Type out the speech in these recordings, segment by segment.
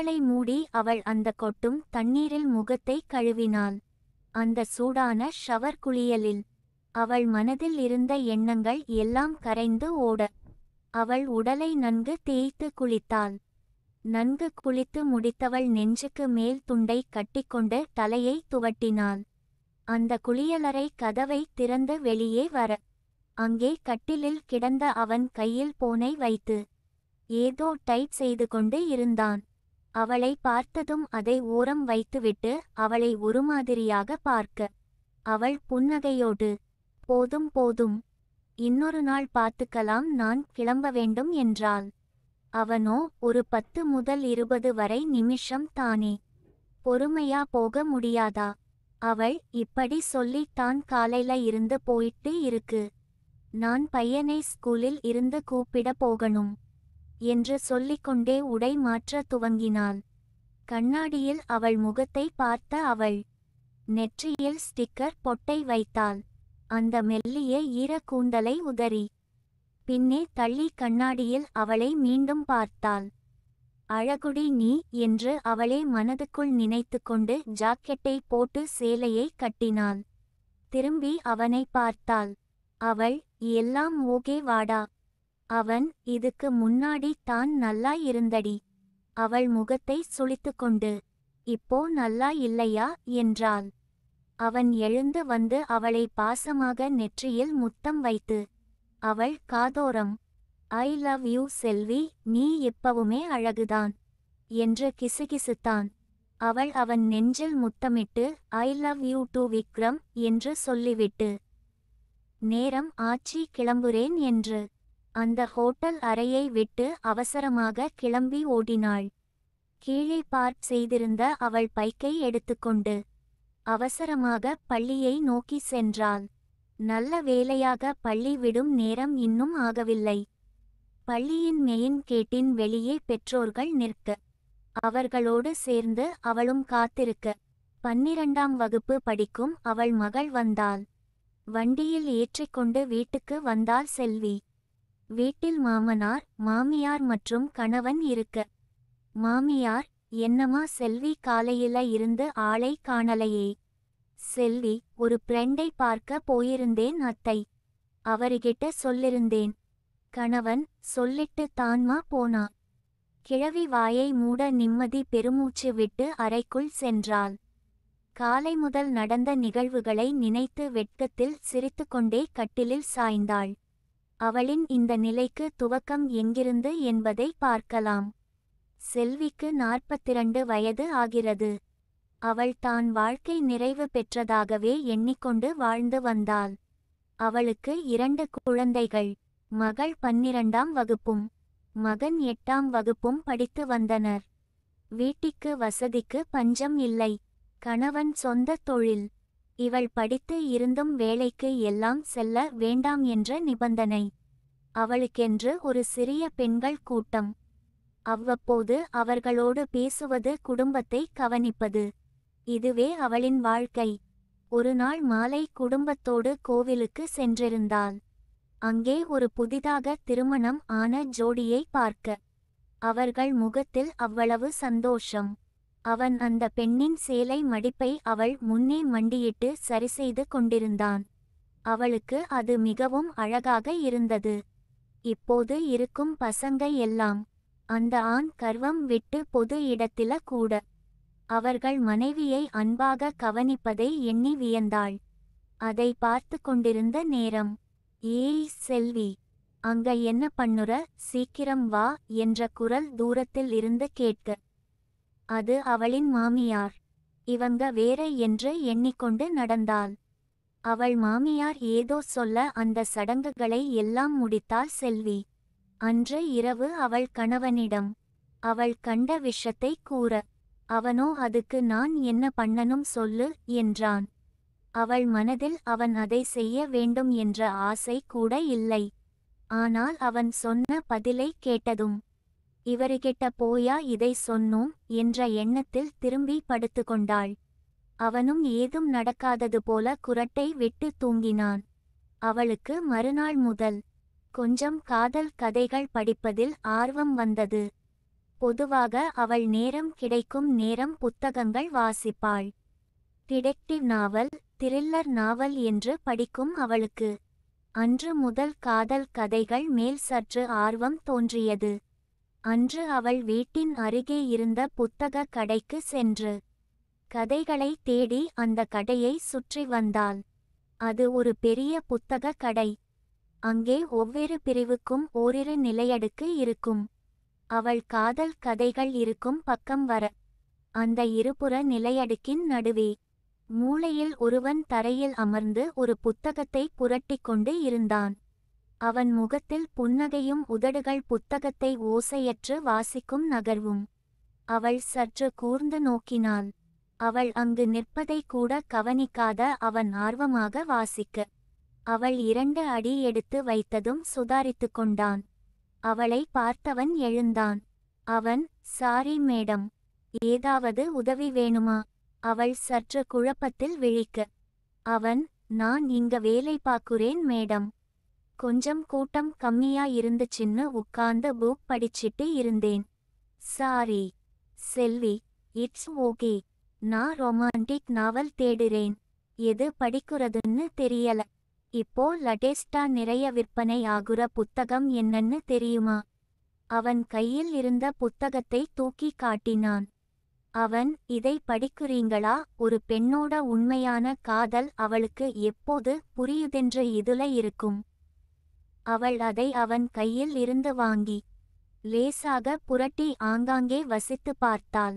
கண்களை மூடி அவள் அந்த கொட்டும் தண்ணீரில் முகத்தை கழுவினாள் அந்த சூடான ஷவர் குளியலில் அவள் மனதில் இருந்த எண்ணங்கள் எல்லாம் கரைந்து ஓட அவள் உடலை நன்கு தேய்த்து குளித்தாள் நன்கு குளித்து முடித்தவள் நெஞ்சுக்கு மேல் துண்டை கட்டிக்கொண்டு தலையை துவட்டினாள் அந்த குளியலறை கதவை திறந்து வெளியே வர அங்கே கட்டிலில் கிடந்த அவன் கையில் போனை வைத்து ஏதோ டைப் செய்து கொண்டு இருந்தான் அவளை பார்த்ததும் அதை ஓரம் வைத்துவிட்டு அவளை ஒரு மாதிரியாக பார்க்க அவள் புன்னகையோடு போதும் போதும் இன்னொரு நாள் பார்த்துக்கலாம் நான் கிளம்ப வேண்டும் என்றாள் அவனோ ஒரு பத்து முதல் இருபது வரை நிமிஷம் தானே பொறுமையா போக முடியாதா அவள் இப்படி சொல்லி தான் காலையில இருந்து போயிட்டு இருக்கு நான் பையனை ஸ்கூலில் இருந்து கூப்பிட போகணும் என்று சொல்லிக்கொண்டே உடை மாற்ற துவங்கினாள் கண்ணாடியில் அவள் முகத்தை பார்த்த அவள் நெற்றியில் ஸ்டிக்கர் பொட்டை வைத்தாள் அந்த மெல்லிய ஈர கூந்தலை உதறி பின்னே தள்ளி கண்ணாடியில் அவளை மீண்டும் பார்த்தாள் அழகுடி நீ என்று அவளே மனதுக்குள் கொண்டு ஜாக்கெட்டை போட்டு சேலையை கட்டினாள் திரும்பி அவனை பார்த்தாள் அவள் எல்லாம் ஓகே வாடா அவன் இதுக்கு முன்னாடி தான் நல்லா இருந்தடி அவள் முகத்தை கொண்டு இப்போ நல்லா இல்லையா என்றாள் அவன் எழுந்து வந்து அவளை பாசமாக நெற்றியில் முத்தம் வைத்து அவள் காதோரம் ஐ லவ் யூ செல்வி நீ எப்பவுமே அழகுதான் என்று கிசுகிசுத்தான் அவள் அவன் நெஞ்சில் முத்தமிட்டு I love you to Vikram என்று சொல்லிவிட்டு நேரம் ஆச்சி கிளம்புறேன் என்று அந்த ஹோட்டல் அறையை விட்டு அவசரமாக கிளம்பி ஓடினாள் கீழே பார்க் செய்திருந்த அவள் பைக்கை எடுத்துக்கொண்டு அவசரமாக பள்ளியை நோக்கி சென்றாள் நல்ல வேலையாக பள்ளி விடும் நேரம் இன்னும் ஆகவில்லை பள்ளியின் மெயின் கேட்டின் வெளியே பெற்றோர்கள் நிற்க அவர்களோடு சேர்ந்து அவளும் காத்திருக்க பன்னிரண்டாம் வகுப்பு படிக்கும் அவள் மகள் வந்தாள் வண்டியில் ஏற்றிக்கொண்டு வீட்டுக்கு வந்தாள் செல்வி வீட்டில் மாமனார் மாமியார் மற்றும் கணவன் இருக்க மாமியார் என்னமா செல்வி காலையில இருந்து ஆளை காணலையே செல்வி ஒரு பிரெண்டை பார்க்க போயிருந்தேன் அத்தை அவருகிட்ட சொல்லிருந்தேன் கணவன் சொல்லிட்டு தான்மா போனா கிழவி வாயை மூட நிம்மதி பெருமூச்சு விட்டு அறைக்குள் சென்றாள் காலை முதல் நடந்த நிகழ்வுகளை நினைத்து வெட்கத்தில் சிரித்துக்கொண்டே கட்டிலில் சாய்ந்தாள் அவளின் இந்த நிலைக்கு துவக்கம் எங்கிருந்து என்பதை பார்க்கலாம் செல்விக்கு நாற்பத்திரண்டு வயது ஆகிறது அவள் தான் வாழ்க்கை நிறைவு பெற்றதாகவே எண்ணிக்கொண்டு வாழ்ந்து வந்தாள் அவளுக்கு இரண்டு குழந்தைகள் மகள் பன்னிரண்டாம் வகுப்பும் மகன் எட்டாம் வகுப்பும் படித்து வந்தனர் வீட்டிற்கு வசதிக்கு பஞ்சம் இல்லை கணவன் சொந்த தொழில் இவள் படித்து இருந்தும் வேலைக்கு எல்லாம் செல்ல வேண்டாம் என்ற நிபந்தனை அவளுக்கென்று ஒரு சிறிய பெண்கள் கூட்டம் அவ்வப்போது அவர்களோடு பேசுவது குடும்பத்தை கவனிப்பது இதுவே அவளின் வாழ்க்கை ஒரு நாள் மாலை குடும்பத்தோடு கோவிலுக்கு சென்றிருந்தாள் அங்கே ஒரு புதிதாக திருமணம் ஆன ஜோடியை பார்க்க அவர்கள் முகத்தில் அவ்வளவு சந்தோஷம் அவன் அந்த பெண்ணின் சேலை மடிப்பை அவள் முன்னே மண்டியிட்டு சரிசெய்து கொண்டிருந்தான் அவளுக்கு அது மிகவும் அழகாக இருந்தது இப்போது இருக்கும் பசங்க எல்லாம் அந்த ஆண் கர்வம் விட்டு பொது இடத்தில கூட அவர்கள் மனைவியை அன்பாக கவனிப்பதை எண்ணி வியந்தாள் அதை பார்த்து கொண்டிருந்த நேரம் ஏய் செல்வி அங்க என்ன பண்ணுற சீக்கிரம் வா என்ற குரல் தூரத்தில் இருந்து கேட்க அது அவளின் மாமியார் இவங்க வேற என்று எண்ணிக்கொண்டு நடந்தாள் அவள் மாமியார் ஏதோ சொல்ல அந்த சடங்குகளை எல்லாம் முடித்தாள் செல்வி அன்று இரவு அவள் கணவனிடம் அவள் கண்ட விஷத்தை கூற அவனோ அதுக்கு நான் என்ன பண்ணனும் சொல்லு என்றான் அவள் மனதில் அவன் அதை செய்ய வேண்டும் என்ற ஆசை கூட இல்லை ஆனால் அவன் சொன்ன பதிலை கேட்டதும் இவருகிட்ட போயா இதை சொன்னோம் என்ற எண்ணத்தில் திரும்பி கொண்டாள் அவனும் ஏதும் நடக்காதது போல குரட்டை விட்டு தூங்கினான் அவளுக்கு மறுநாள் முதல் கொஞ்சம் காதல் கதைகள் படிப்பதில் ஆர்வம் வந்தது பொதுவாக அவள் நேரம் கிடைக்கும் நேரம் புத்தகங்கள் வாசிப்பாள் டிடெக்டிவ் நாவல் திரில்லர் நாவல் என்று படிக்கும் அவளுக்கு அன்று முதல் காதல் கதைகள் மேல் சற்று ஆர்வம் தோன்றியது அன்று அவள் வீட்டின் அருகே இருந்த புத்தக கடைக்கு சென்று கதைகளை தேடி அந்த கடையை சுற்றி வந்தாள் அது ஒரு பெரிய புத்தக கடை அங்கே ஒவ்வொரு பிரிவுக்கும் ஓரிரு நிலையடுக்கு இருக்கும் அவள் காதல் கதைகள் இருக்கும் பக்கம் வர அந்த இருபுற நிலையடுக்கின் நடுவே மூளையில் ஒருவன் தரையில் அமர்ந்து ஒரு புத்தகத்தை புரட்டிக்கொண்டு இருந்தான் அவன் முகத்தில் புன்னகையும் உதடுகள் புத்தகத்தை ஓசையற்று வாசிக்கும் நகர்வும் அவள் சற்று கூர்ந்து நோக்கினாள் அவள் அங்கு நிற்பதை கூட கவனிக்காத அவன் ஆர்வமாக வாசிக்க அவள் இரண்டு அடி எடுத்து வைத்ததும் சுதாரித்து கொண்டான் அவளை பார்த்தவன் எழுந்தான் அவன் சாரி மேடம் ஏதாவது உதவி வேணுமா அவள் சற்று குழப்பத்தில் விழிக்க அவன் நான் இங்க வேலை பார்க்குறேன் மேடம் கொஞ்சம் கூட்டம் கம்மியா இருந்துச்சுன்னு உட்கார்ந்து புக் படிச்சிட்டு இருந்தேன் சாரி செல்வி இட்ஸ் ஓகே நான் ரொமான்டிக் நாவல் தேடுறேன் எது படிக்கிறதுன்னு தெரியல இப்போ லடேஸ்டா நிறைய விற்பனை ஆகுற புத்தகம் என்னன்னு தெரியுமா அவன் கையில் இருந்த புத்தகத்தை தூக்கி காட்டினான் அவன் இதை படிக்கிறீங்களா ஒரு பெண்ணோட உண்மையான காதல் அவளுக்கு எப்போது புரியுதென்ற இதுல இருக்கும் அவள் அதை அவன் கையில் இருந்து வாங்கி லேசாக புரட்டி ஆங்காங்கே வசித்து பார்த்தாள்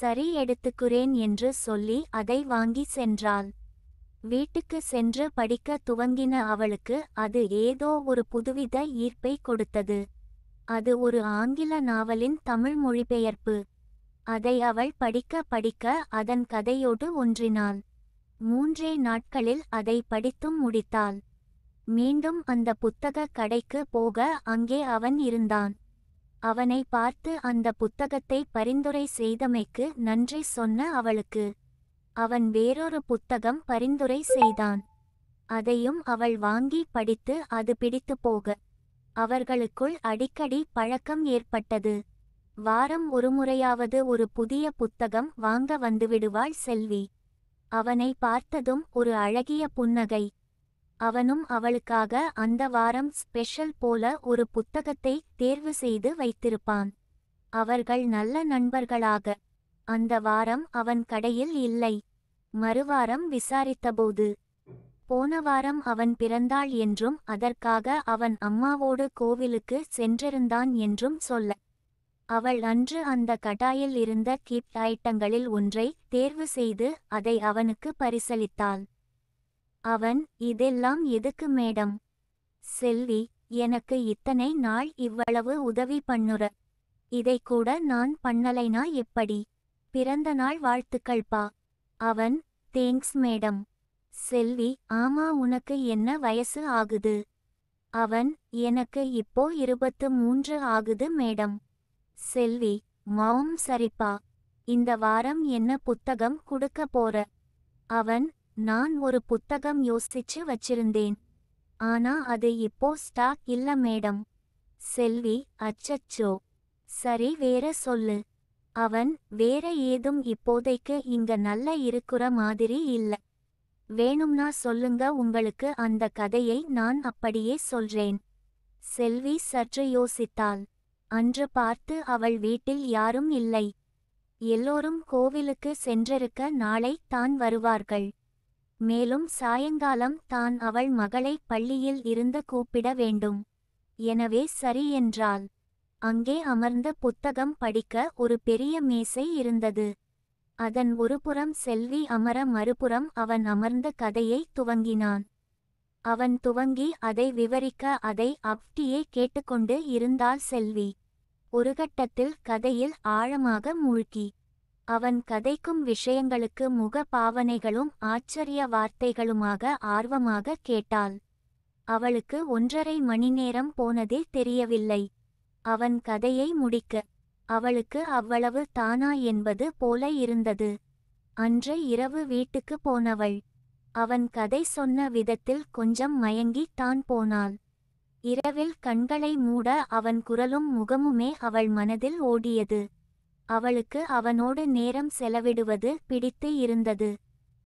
சரி எடுத்துக்குறேன் என்று சொல்லி அதை வாங்கி சென்றாள் வீட்டுக்கு சென்று படிக்க துவங்கின அவளுக்கு அது ஏதோ ஒரு புதுவித ஈர்ப்பை கொடுத்தது அது ஒரு ஆங்கில நாவலின் தமிழ் மொழிபெயர்ப்பு அதை அவள் படிக்க படிக்க அதன் கதையோடு ஒன்றினாள் மூன்றே நாட்களில் அதை படித்தும் முடித்தாள் மீண்டும் அந்த புத்தக கடைக்கு போக அங்கே அவன் இருந்தான் அவனை பார்த்து அந்த புத்தகத்தை பரிந்துரை செய்தமைக்கு நன்றி சொன்ன அவளுக்கு அவன் வேறொரு புத்தகம் பரிந்துரை செய்தான் அதையும் அவள் வாங்கி படித்து அது பிடித்து போக அவர்களுக்குள் அடிக்கடி பழக்கம் ஏற்பட்டது வாரம் ஒருமுறையாவது ஒரு புதிய புத்தகம் வாங்க வந்துவிடுவாள் செல்வி அவனை பார்த்ததும் ஒரு அழகிய புன்னகை அவனும் அவளுக்காக அந்த வாரம் ஸ்பெஷல் போல ஒரு புத்தகத்தை தேர்வு செய்து வைத்திருப்பான் அவர்கள் நல்ல நண்பர்களாக அந்த வாரம் அவன் கடையில் இல்லை மறுவாரம் விசாரித்தபோது போன வாரம் அவன் பிறந்தாள் என்றும் அதற்காக அவன் அம்மாவோடு கோவிலுக்கு சென்றிருந்தான் என்றும் சொல்ல அவள் அன்று அந்த கடாயில் இருந்த கிட் ஐட்டங்களில் ஒன்றை தேர்வு செய்து அதை அவனுக்கு பரிசளித்தாள் அவன் இதெல்லாம் எதுக்கு மேடம் செல்வி எனக்கு இத்தனை நாள் இவ்வளவு உதவி பண்ணுற இதை கூட நான் பண்ணலைனா எப்படி பிறந்த நாள் வாழ்த்துக்கள் பா அவன் தேங்க்ஸ் மேடம் செல்வி ஆமா உனக்கு என்ன வயசு ஆகுது அவன் எனக்கு இப்போ இருபத்து மூன்று ஆகுது மேடம் செல்வி மௌம் சரிப்பா இந்த வாரம் என்ன புத்தகம் கொடுக்க போற அவன் நான் ஒரு புத்தகம் யோசிச்சு வச்சிருந்தேன் ஆனா அது இப்போ ஸ்டாக் இல்ல மேடம் செல்வி அச்சச்சோ சரி வேற சொல்லு அவன் வேற ஏதும் இப்போதைக்கு இங்க நல்ல இருக்குற மாதிரி இல்ல வேணும்னா சொல்லுங்க உங்களுக்கு அந்த கதையை நான் அப்படியே சொல்றேன் செல்வி சற்று யோசித்தாள் அன்று பார்த்து அவள் வீட்டில் யாரும் இல்லை எல்லோரும் கோவிலுக்கு சென்றிருக்க நாளை தான் வருவார்கள் மேலும் சாயங்காலம் தான் அவள் மகளை பள்ளியில் இருந்து கூப்பிட வேண்டும் எனவே சரி என்றாள் அங்கே அமர்ந்த புத்தகம் படிக்க ஒரு பெரிய மேசை இருந்தது அதன் ஒருபுறம் செல்வி அமர மறுபுறம் அவன் அமர்ந்த கதையை துவங்கினான் அவன் துவங்கி அதை விவரிக்க அதை அப்டியே கேட்டுக்கொண்டு இருந்தாள் செல்வி ஒரு கட்டத்தில் கதையில் ஆழமாக மூழ்கி அவன் கதைக்கும் விஷயங்களுக்கு முக பாவனைகளும் ஆச்சரிய வார்த்தைகளுமாக ஆர்வமாக கேட்டாள் அவளுக்கு ஒன்றரை மணி நேரம் போனதே தெரியவில்லை அவன் கதையை முடிக்க அவளுக்கு அவ்வளவு தானா என்பது போல இருந்தது அன்று இரவு வீட்டுக்கு போனவள் அவன் கதை சொன்ன விதத்தில் கொஞ்சம் மயங்கி தான் போனாள் இரவில் கண்களை மூட அவன் குரலும் முகமுமே அவள் மனதில் ஓடியது அவளுக்கு அவனோடு நேரம் செலவிடுவது பிடித்து இருந்தது